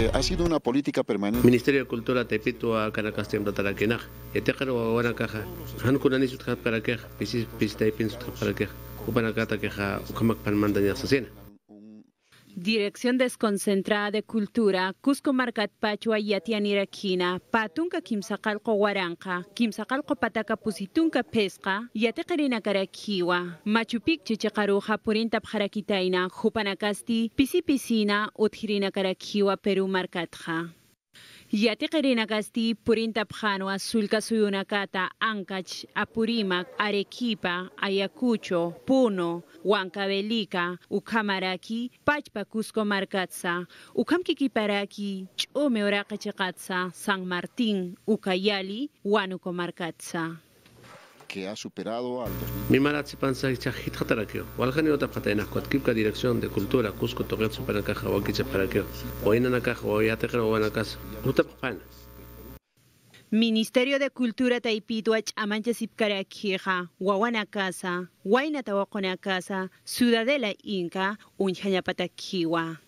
Eh, ha sido una política permanente. Ministerio de Cultura Tepitua Canacastem Ratarakenaj. Etéjaro Guanacaja. Hankunani Sutja Paraqueja. Pistepin Sutja Paraqueja. Upanacata Queja. Ukamak Panmandaña Sasena. Dirección desconcentrada de Cultura, Cusco Marcat Pachua y Atianirakina, Patunca Kimsacalco Guaranca, Kimsacalco Pataca Pusitunca Pesca, Yatecarina Karakiwa, Machu Picchu Chacaruja Purinta Pjarakitaina, Jupanacasti, Pisi Utirina, Utjirina Karakiwa Perú Marcatja. Yateqerinacasti Purintabjanua, Sulcasuyunacata, Ancach, Apurímac, Arequipa, Ayacucho, Puno, Huancavelica, Ucamaraqui, Pachpa Cusco Marcatza, Ucamquiquiparaqui, Chome Oracachacatza, San Martín, Ucayali, Huanuco Marcatza. que ha superado al 2000. la Dirección de Cultura, Cusco, Caja Togetsu, Panacaja, Huaquiche, en la casa. Oanacas, Utapapana. Ministerio de Cultura Taipituach Amanchasipkarakija, Huahuanacasa, Huaynatahuaconacasa, Ciudadela Inca, Unjañapataquiwa.